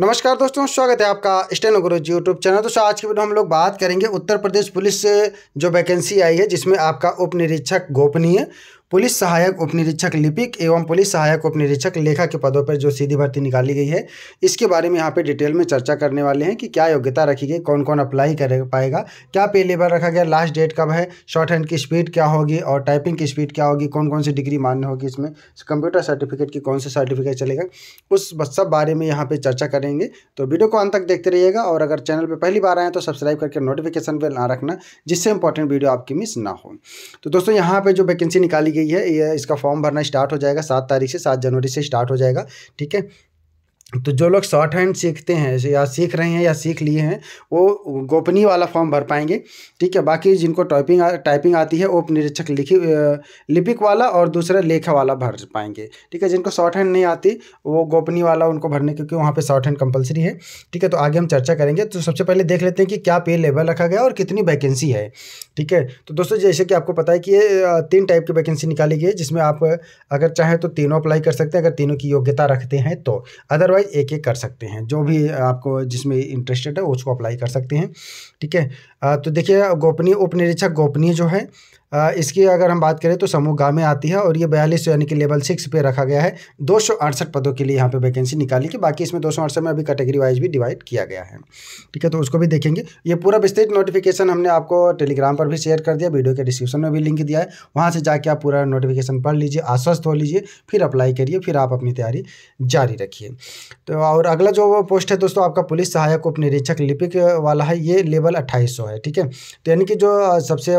नमस्कार दोस्तों स्वागत है आपका स्टेनो जी यूट्यूब चैनल दोस्तों आज की वीडियो हम लोग बात करेंगे उत्तर प्रदेश पुलिस से जो वैकेंसी आई है जिसमें आपका उप निरीक्षक गोपनीय पुलिस सहायक उप निरीक्षक लिपिक एवं पुलिस सहायक उप निरीक्षक लेखा के पदों पर जो सीधी भर्ती निकाली गई है इसके बारे में यहाँ पे डिटेल में चर्चा करने वाले हैं कि क्या योग्यता रखी गई कौन कौन अप्लाई कर पाएगा क्या पे लेबर रखा गया लास्ट डेट कब है शॉर्ट हैंड की स्पीड क्या होगी और टाइपिंग की स्पीड क्या होगी कौन कौन सी डिग्री मान्य होगी इसमें कंप्यूटर सर्टिफिकेट की कौन सा सर्टिफिकेट चलेगा उस सब बारे में यहाँ पर चर्चा करेंगे तो वीडियो को अंत तक देखते रहिएगा और अगर चैनल पर पहली बार आएँ तो सब्सक्राइब करके नोटिफिकेशन पर ना रखना जिससे इंपॉर्टेंट वीडियो आपकी मिस ना हो तो दोस्तों यहाँ पर जो वैकेंसी निकाली गई है इसका फॉर्म भरना स्टार्ट हो जाएगा सात तारीख से सात जनवरी से स्टार्ट हो जाएगा ठीक है तो जो लोग शॉर्ट हैंड सीखते हैं या सीख रहे हैं या सीख लिए हैं वो गोपनीय वाला फॉर्म भर पाएंगे ठीक है बाकी जिनको टाइपिंग टाइपिंग आती है वो निरीक्षक लिखी लिपिक वाला और दूसरा लेखा वाला भर पाएंगे ठीक है जिनको शॉर्ट हैंड नहीं आती वो गोपनीय वाला उनको भरने क्योंकि वहाँ पर शॉर्ट हैंड कंपल्सरी है ठीक है तो आगे हम चर्चा करेंगे तो सबसे पहले देख लेते हैं कि क्या पे लेवल रखा गया और कितनी वैकेंसी है ठीक है तो दोस्तों जैसे कि आपको पता है कि ये तीन टाइप की वैकेंसी निकाली गई है जिसमें आप अगर चाहें तो तीनों अप्लाई कर सकते हैं अगर तीनों की योग्यता रखते हैं तो अदरवाइज वाइज एक एक कर सकते हैं जो भी आपको जिसमें इंटरेस्टेड है उसको अप्लाई कर सकते हैं ठीक है तो देखिए गोपनीय उपनिरीक्षक गोपनीय जो है इसकी अगर हम बात करें तो समूह गा में आती है और ये बयालीस यानी कि लेवल सिक्स पे रखा गया है दो पदों के लिए यहाँ पे वैकेंसी निकाली कि बाकी इसमें दो में अभी कैटेगरी वाइज भी डिवाइड किया गया है ठीक है तो उसको भी देखेंगे ये पूरा विस्तृत नोटिफिकेशन हमने आपको टेलीग्राम पर भी शेयर कर दिया वीडियो के डिस्क्रिप्शन में भी लिंक दिया है वहाँ से जाके आप पूरा नोटिफिकेशन पढ़ लीजिए आश्वस्त हो लीजिए फिर अप्लाई करिए फिर आप अपनी तैयारी जारी रखिए तो और अगला जो पोस्ट है दोस्तों आपका पुलिस सहायक उप निरीक्षक लिपिक वाला है ये लेवल अट्ठाईस है ठीक है तो यानी कि जो सबसे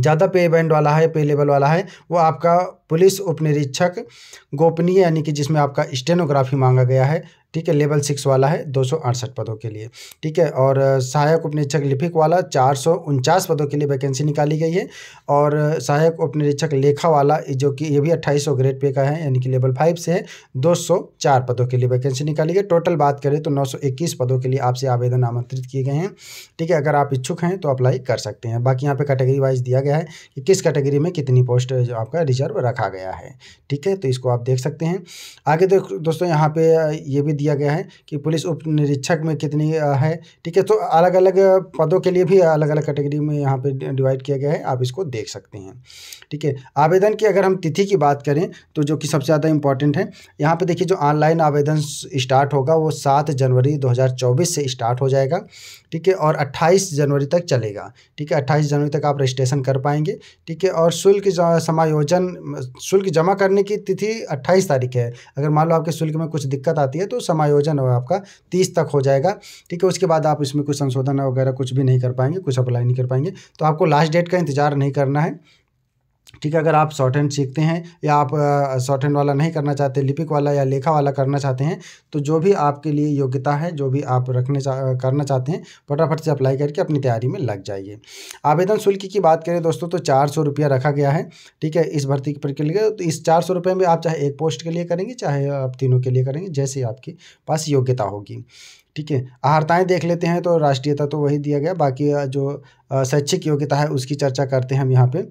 ज़्यादा पे बैंड वाला है पे लेवल वाला है वो आपका पुलिस उप निरीक्षक गोपनीय यानी कि जिसमें आपका स्टेनोग्राफी मांगा गया है ठीक है लेवल सिक्स वाला है दो पदों के लिए ठीक है और सहायक उपनिरीक्षक लिपिक वाला चार पदों के लिए वैकेंसी निकाली गई है और सहायक उपनिरीक्षक लेखा वाला जो कि ये भी अट्ठाईस ग्रेड पे का है यानी कि लेवल फाइव से है दो पदों के लिए वैकेंसी निकाली गई टोटल बात करें तो नौ पदों के लिए आपसे आवेदन आमंत्रित किए गए हैं ठीक है अगर आप इच्छुक हैं तो अप्लाई कर सकते हैं बाकी यहाँ पर कैटेगरी वाइज दिया गया है कि किस कैटेगरी में कितनी पोस्ट जो आपका रिजर्व रखा गया है ठीक है तो इसको आप देख सकते हैं आगे तो दोस्तों यहाँ पर ये भी दिया गया है कि पुलिस उप निरीक्षक में कितनी है ठीक है तो अलग अलग पदों के लिए भी अलग अलग कैटेगरी में यहाँ पे डिवाइड किया गया है आप इसको देख सकते हैं ठीक है आवेदन की अगर हम तिथि की बात करें तो जो कि सबसे ज़्यादा इंपॉर्टेंट है यहाँ पे देखिए जो ऑनलाइन आवेदन स्टार्ट होगा वो सात जनवरी दो से स्टार्ट हो जाएगा ठीक है और अट्ठाईस जनवरी तक चलेगा ठीक है अट्ठाईस जनवरी तक आप रजिस्ट्रेशन कर पाएंगे ठीक है और शुल्क समायोजन शुल्क जमा करने की तिथि 28 तारीख है अगर मान लो आपके शुल्क में कुछ दिक्कत आती है तो समायोजन हो आपका तीस तक हो जाएगा ठीक है उसके बाद आप इसमें कुछ संशोधन वगैरह कुछ भी नहीं कर पाएंगे कुछ अप्लाई नहीं कर पाएंगे तो आपको लास्ट डेट का इंतजार नहीं करना है ठीक है अगर आप शॉर्ट हैंड सीखते हैं या आप शॉर्ट हैंड वाला नहीं करना चाहते लिपिक वाला या लेखा वाला करना चाहते हैं तो जो भी आपके लिए योग्यता है जो भी आप रखने चा, करना चाहते हैं फटाफट से अप्लाई करके अपनी तैयारी में लग जाइए आवेदन शुल्क की बात करें दोस्तों तो चार सौ रुपया रखा गया है ठीक है इस भर्ती की प्रक्रिया तो इस चार सौ रुपये में आप चाहे एक पोस्ट के लिए करेंगे चाहे आप तीनों के लिए करेंगे जैसे आपके पास योग्यता होगी ठीक है आहारताएँ देख लेते हैं तो राष्ट्रीयता तो वही दिया गया बाकी जो शैक्षिक योग्यता है उसकी चर्चा करते हैं हम यहाँ पर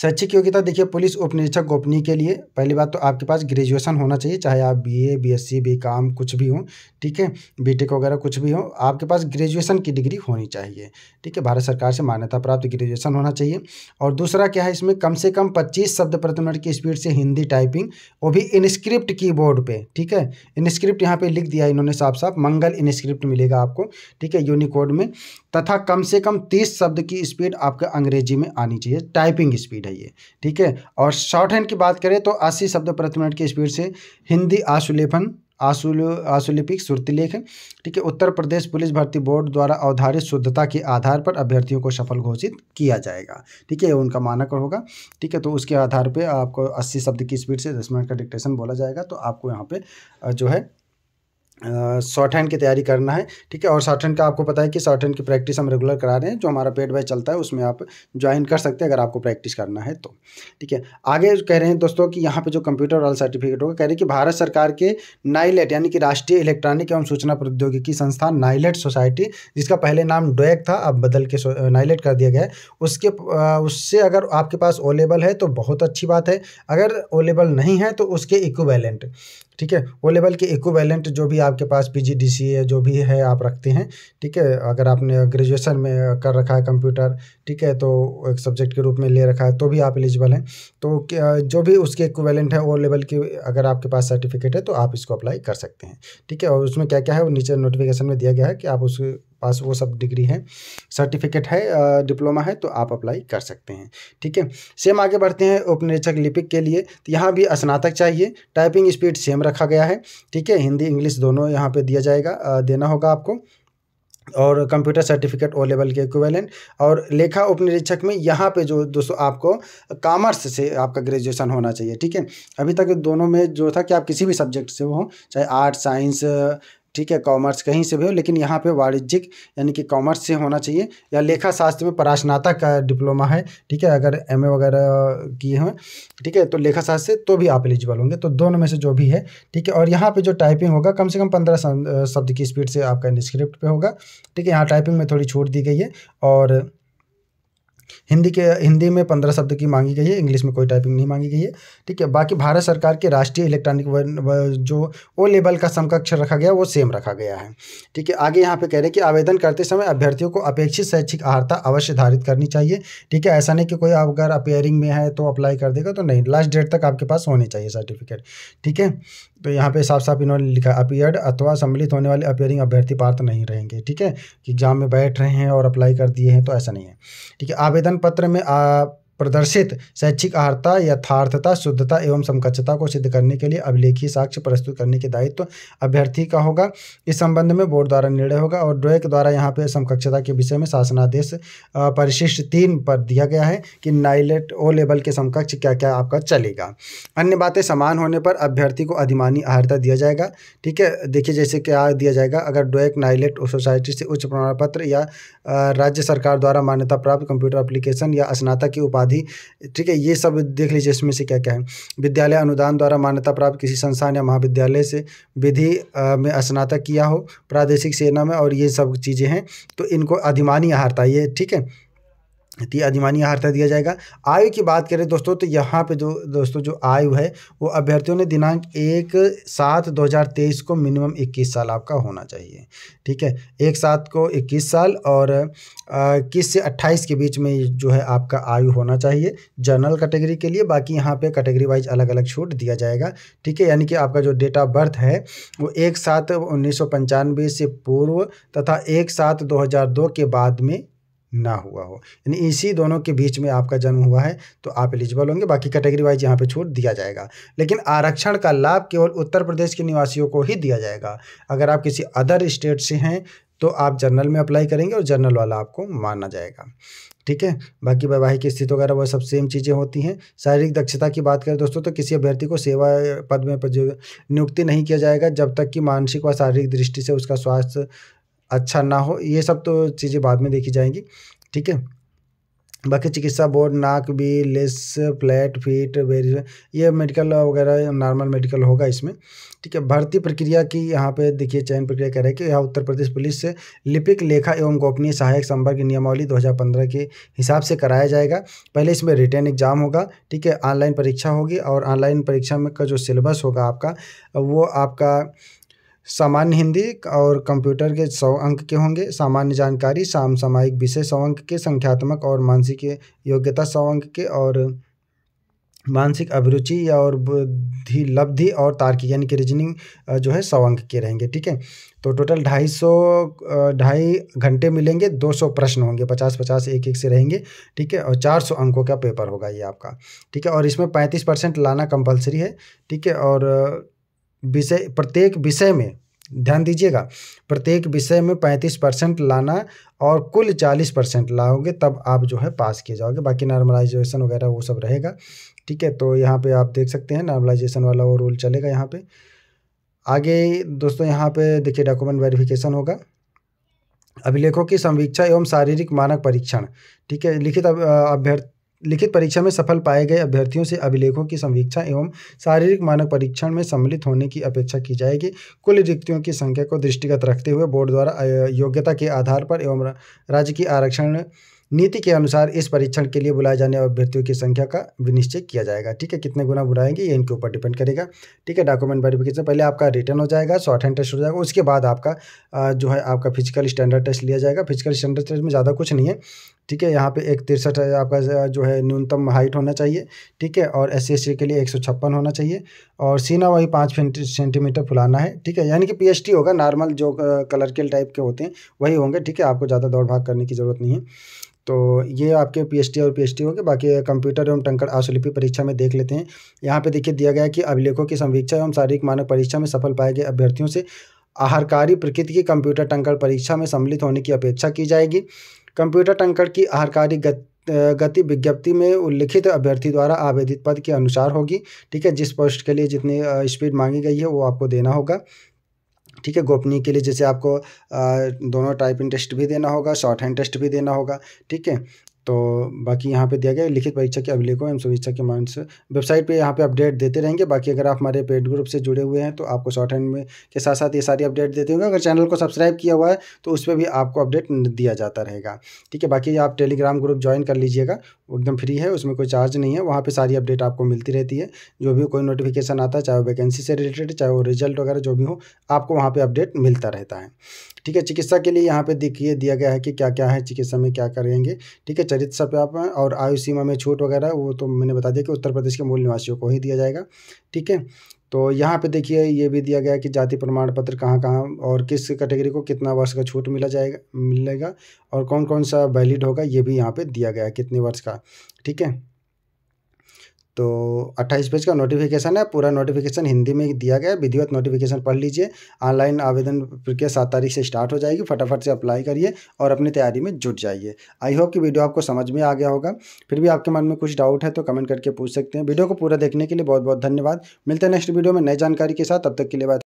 शैक्षिक योग्यता देखिए पुलिस उप निरीक्षक गोपनीय के लिए पहली बात तो आपके पास ग्रेजुएशन होना चाहिए चाहे आप बीए बीएससी बीकॉम कुछ भी हो ठीक है बीटेक वगैरह कुछ भी हो आपके पास ग्रेजुएशन की डिग्री होनी चाहिए ठीक है भारत सरकार से मान्यता प्राप्त ग्रेजुएशन होना चाहिए और दूसरा क्या है इसमें कम से कम पच्चीस शब्द प्रति मिनट की स्पीड से हिंदी टाइपिंग वो भी इनस्क्रिप्ट बोर्ड पर ठीक है इनस्क्रिप्ट यहाँ पर लिख दिया इन्होंने साफ साफ मंगल इनस्क्रिप्ट मिलेगा आपको ठीक है यूनिकोड में तथा कम से कम तीस शब्द की स्पीड आपके अंग्रेजी में आनी चाहिए टाइपिंग स्पीड है ये ठीक है और शॉर्ट हैंड की बात करें तो अस्सी शब्द प्रति मिनट की स्पीड से हिंदी आशुलेपन आशुल आशुलिपिक सुरतिलेख ठीक है उत्तर प्रदेश पुलिस भर्ती बोर्ड द्वारा अवधारित शुद्धता के आधार पर अभ्यर्थियों को सफल घोषित किया जाएगा ठीक है उनका मानक होगा ठीक है तो उसके आधार पे आपको 80 शब्द की स्पीड से 10 मिनट का डिक्टेशन बोला जाएगा तो आपको यहाँ पे जो है शॉर्ट हैंड की तैयारी करना है ठीक है और शॉर्ट हैंड का आपको पता है कि शॉर्ट हैंड की प्रैक्टिस हम रेगुलर करा रहे हैं जो हमारा पेड बैच चलता है उसमें आप ज्वाइन कर सकते हैं अगर आपको प्रैक्टिस करना है तो ठीक है आगे कह रहे हैं दोस्तों कि यहाँ पे जो कंप्यूटर वाला सर्टिफिकेट होगा कह रहे हैं कि भारत सरकार के नाइलेट यानी कि राष्ट्रीय इलेक्ट्रॉनिक एवं सूचना प्रौद्योगिकी संस्थान नाइलेट सोसाइटी जिसका पहले नाम डोएक था अब बदल के नाइलेट कर दिया गया है उसके उससे अगर आपके पास ओलेबल है तो बहुत अच्छी बात है अगर ओलेबल नहीं है तो उसके इक्वेलेंट ठीक है वो लेवल के इक्वेलेंट जो भी आपके पास पी जी जो भी है आप रखते हैं ठीक है अगर आपने ग्रेजुएशन में कर रखा है कंप्यूटर ठीक है तो एक सब्जेक्ट के रूप में ले रखा है तो भी आप एलिजिबल हैं तो जो भी उसके इक्वलेंट है वो लेवल के अगर आपके पास सर्टिफिकेट है तो आप इसको अप्लाई कर सकते हैं ठीक है और उसमें क्या क्या है वो नीचे नोटिफिकेशन में दिया गया है कि आप उस पास वो सब डिग्री है सर्टिफिकेट है डिप्लोमा है तो आप अप्लाई कर सकते हैं ठीक है सेम आगे बढ़ते हैं उपनिरीक्षक लिपिक के लिए तो यहाँ भी स्नातक चाहिए टाइपिंग स्पीड सेम रखा गया है ठीक है हिंदी इंग्लिश दोनों यहाँ पे दिया जाएगा देना होगा आपको और कंप्यूटर सर्टिफिकेट ओ लेवल के इक्विवेलेंट और लेखा उपनिरीक्षक में यहाँ पे जो दोस्तों आपको कॉमर्स से आपका ग्रेजुएशन होना चाहिए ठीक है अभी तक दोनों में जो था कि आप किसी भी सब्जेक्ट से हो चाहे आर्ट साइंस ठीक है कॉमर्स कहीं से भी हो लेकिन यहाँ पे वाणिज्यिक यानी कि कॉमर्स से होना चाहिए या लेखा शास्त्र में पराशनाता का डिप्लोमा है ठीक है अगर एम वगैरह किए हों ठीक है तो लेखा शास्त्र से तो भी आप एलिजिबल होंगे तो दोनों में से जो भी है ठीक है और यहाँ पर जो टाइपिंग होगा कम से कम पंद्रह शब्द की स्पीड से आपका स्क्रिप्ट होगा ठीक है यहाँ टाइपिंग में थोड़ी छूट दी गई है और हिंदी के हिंदी में पंद्रह शब्द की मांगी गई है इंग्लिश में कोई टाइपिंग नहीं मांगी गई है ठीक है बाकी भारत सरकार के राष्ट्रीय इलेक्ट्रॉनिक जो ओ लेवल का समकक्ष रखा गया वो सेम रखा गया है ठीक है आगे यहाँ पे कह रहे हैं कि आवेदन करते समय अभ्यर्थियों को अपेक्षित शैक्षिक आहारता अवश्य धारित करनी चाहिए ठीक है ऐसा नहीं कि कोई अगर अपेयरिंग में है तो अप्लाई कर देगा तो नहीं लास्ट डेट तक आपके पास होने चाहिए सर्टिफिकेट ठीक है तो यहाँ पे साफ साफ इन्होंने लिखा अपियर्ड अथवा सम्मिलित होने वाले अपेयरिंग अभ्यर्थी पात्र नहीं रहेंगे ठीक है कि एग्जाम में बैठ रहे हैं और अप्लाई कर दिए हैं तो ऐसा नहीं है ठीक है आवेदन आवेदन पत्र में आ प्रदर्शित शैक्षिक आहारता यथार्थता शुद्धता एवं समकक्षता को सिद्ध करने के लिए अभिलेखीय साक्ष्य प्रस्तुत करने के दायित्व तो अभ्यर्थी का होगा इस संबंध में बोर्ड द्वारा निर्णय होगा और डोएक द्वारा यहाँ पे समकक्षता के विषय में शासनादेश परिशिष्ट तीन पर दिया गया है कि नाइलेट ओ लेवल के समकक्ष क्या क्या आपका चलेगा अन्य बातें समान होने पर अभ्यर्थी को अधिमानी आहारता दिया जाएगा ठीक है देखिए जैसे क्या दिया जाएगा अगर डोएक नाइलेट सोसाइटी से उच्च प्रमाण पत्र या राज्य सरकार द्वारा मान्यता प्राप्त कंप्यूटर अप्लीकेशन या स्नातक की उपाधि उपाधि ठीक है ये सब देख लीजिए इसमें से क्या क्या है विद्यालय अनुदान द्वारा मान्यता प्राप्त किसी संस्थान या महाविद्यालय से विधि में स्नातक किया हो प्रादेशिक सेना में और ये सब चीज़ें हैं तो इनको अधिमानी आहारता ये ठीक है अधिमानी आहारता दिया जाएगा आयु की बात करें दोस्तों तो यहाँ पे जो दोस्तों जो आयु है वो अभ्यर्थियों ने दिनांक एक सात दो हज़ार तेईस को मिनिमम इक्कीस साल आपका होना चाहिए ठीक है एक सात को इक्कीस साल और इक्कीस से अट्ठाईस के बीच में जो है आपका आयु होना चाहिए जनरल कैटेगरी के लिए बाकी यहाँ पे कैटेगरी वाइज अलग अलग छूट दिया जाएगा ठीक है यानी कि आपका जो डेट ऑफ बर्थ है वो एक सात उन्नीस से पूर्व तथा एक सात दो के बाद में ना हुआ हो यानी इसी दोनों के बीच में आपका जन्म हुआ है तो आप एलिजिबल होंगे बाकी कैटेगरी वाइज यहाँ पे छूट दिया जाएगा लेकिन आरक्षण का लाभ केवल उत्तर प्रदेश के निवासियों को ही दिया जाएगा अगर आप किसी अदर स्टेट से हैं तो आप जर्नल में अप्लाई करेंगे और जर्नल वाला आपको माना जाएगा ठीक है बाकी वैवाहिक स्थिति वगैरह वह सब सेम चीज़ें होती हैं शारीरिक दक्षता की बात करें दोस्तों तो किसी अभ्यर्थी को सेवा पद में नियुक्ति नहीं किया जाएगा जब तक कि मानसिक व शारीरिक दृष्टि से उसका स्वास्थ्य अच्छा ना हो ये सब तो चीज़ें बाद में देखी जाएंगी ठीक है बाकी चिकित्सा बोर्ड नाक भी लेस फ्लैट फीट वेरी ये मेडिकल वगैरह नॉर्मल मेडिकल होगा इसमें ठीक है भर्ती प्रक्रिया की यहाँ पे देखिए चयन प्रक्रिया कह रहे हैं कि यहाँ उत्तर प्रदेश पुलिस से लिपिक लेखा एवं गोपनीय सहायक संपर्क नियमावली 2015 के हिसाब से कराया जाएगा पहले इसमें रिटर्न एग्जाम होगा ठीक है ऑनलाइन परीक्षा होगी और ऑनलाइन परीक्षा में का जो सिलेबस होगा आपका वो आपका सामान्य हिंदी और कंप्यूटर के सौ अंक के होंगे सामान्य जानकारी साम सामायिक विषय सौ अंक के संख्यात्मक और मानसिक योग्यता सौ अंक के और मानसिक अभिरुचि या और बुद्धि लब्धि और तार्किक यानी कि रीजनिंग जो है सौ अंक के रहेंगे ठीक है तो टोटल ढाई सौ ढाई घंटे मिलेंगे दो सौ प्रश्न होंगे पचास पचास एक एक से रहेंगे ठीक है और चार सौ अंकों का पेपर होगा ये आपका ठीक है और इसमें पैंतीस परसेंट लाना कंपलसरी है ठीक है और विषय प्रत्येक विषय में ध्यान दीजिएगा प्रत्येक विषय में पैंतीस परसेंट लाना और कुल चालीस परसेंट लाओगे तब आप जो है पास किए जाओगे बाकी नॉर्मलाइजेशन वगैरह वो सब रहेगा ठीक है तो यहाँ पे आप देख सकते हैं नॉर्मलाइजेशन वाला वो रूल चलेगा यहाँ पे आगे दोस्तों यहाँ पे देखिए डॉक्यूमेंट वेरिफिकेशन होगा अभिलेखों की समीक्षा एवं शारीरिक मानक परीक्षण ठीक है लिखित अभ्यर्थ लिखित परीक्षा में सफल पाए गए अभ्यर्थियों से अभिलेखों की समीक्षा एवं शारीरिक मानक परीक्षण में सम्मिलित होने की अपेक्षा की जाएगी कुल रिक्तियों की संख्या को दृष्टिगत रखते हुए बोर्ड द्वारा योग्यता के आधार पर एवं राज्य की आरक्षण नीति के अनुसार इस परीक्षण के लिए बुलाए जाने वाले अभ्यर्थियों की संख्या का विनिश्चय किया जाएगा ठीक है कितने गुना बुलाएंगे ये इनके ऊपर डिपेंड करेगा ठीक है डॉक्यूमेंट वेरिफिकेशन पहले आपका रिटर्न हो जाएगा शॉर्ट हैंड टेस्ट हो जाएगा उसके बाद आपका जो है आपका फिजिकल स्टैंडर्ड टेस्ट लिया जाएगा फिजिकल स्टैंडर्ड टेस्ट में ज़्यादा कुछ नहीं है ठीक है यहाँ पे एक तिरसठ आपका जो है न्यूनतम हाइट होना चाहिए ठीक है और एस सी के लिए एक सौ छप्पन होना चाहिए और सीना वही पाँच सेंटीमीटर फुलाना है ठीक है यानी कि पी होगा नॉर्मल जो कलर के टाइप के होते हैं वही होंगे ठीक है आपको ज़्यादा दौड़ भाग करने की ज़रूरत नहीं है तो ये आपके पीएचटी और पीएचटी होंगे बाकी कंप्यूटर एवं टंकर आशुलिपि परीक्षा में देख लेते हैं यहाँ पे देखिए दिया गया कि अभिलेखों की समीक्षा एवं शारीरिक मानक परीक्षा में सफल पाए गए अभ्यर्थियों से आहारकारी प्रकृति की कंप्यूटर टंकर परीक्षा में सम्मिलित होने की अपेक्षा की जाएगी कंप्यूटर टंकड़ की आहारकारी गति गति विज्ञप्ति में उल्लिखित अभ्यर्थी द्वारा आवेदित पद के अनुसार होगी ठीक है जिस पोस्ट के लिए जितनी स्पीड मांगी गई है वो आपको देना होगा ठीक है गोपनीय के लिए जैसे आपको दोनों टाइपिंग टेस्ट भी देना होगा शॉर्ट हैंड टेस्ट भी देना होगा ठीक है तो बाकी यहाँ पे दिया गया लिखित परीक्षा के अभिलेखों एवं शुभेच्छा के मान से वेबसाइट पे यहाँ पे अपडेट देते रहेंगे बाकी अगर आप हमारे पेड ग्रुप से जुड़े हुए हैं तो आपको शॉर्ट हैंड में के साथ साथ ये सारी अपडेट देते होंगे अगर चैनल को सब्सक्राइब किया हुआ है तो उस पर भी आपको अपडेट दिया जाता रहेगा ठीक है बाकी आप टेलीग्राम ग्रुप ज्वाइन कर लीजिएगा एकदम फ्री है उसमें कोई चार्ज नहीं है वहाँ पे सारी अपडेट आपको मिलती रहती है जो भी कोई नोटिफिकेशन आता है चाहे वो वैकेंसी से रिलेटेड चाहे वो रिजल्ट वगैरह जो भी हो आपको वहाँ पे अपडेट मिलता रहता है ठीक है चिकित्सा के लिए यहाँ पे देखिए दिया गया है कि क्या क्या है चिकित्सा में क्या करेंगे ठीक है चरित्र पे आप और आयु सीमा में छूट वगैरह वो तो मैंने बता दिया कि उत्तर प्रदेश के मूल निवासियों को ही दिया जाएगा ठीक है तो यहाँ पे देखिए ये भी दिया गया कि जाति प्रमाण पत्र कहाँ कहाँ और किस कैटेगरी को कितना वर्ष का छूट मिला जाएगा मिलेगा और कौन कौन सा वैलिड होगा ये भी यहाँ पे दिया गया है कितने वर्ष का ठीक है तो 28 पेज का नोटिफिकेशन है पूरा नोटिफिकेशन हिंदी में दिया गया है विधिवत नोटिफिकेशन पढ़ लीजिए ऑनलाइन आवेदन प्रक्रिया सात तारीख से स्टार्ट हो जाएगी फटाफट से अप्लाई करिए और अपनी तैयारी में जुट जाइए आई होप कि वीडियो आपको समझ में आ गया होगा फिर भी आपके मन में कुछ डाउट है तो कमेंट करके पूछ सकते हैं वीडियो को पूरा देखने के लिए बहुत बहुत धन्यवाद मिलते हैं नेक्स्ट वीडियो में नई जानकारी के साथ तब तक के लिए बात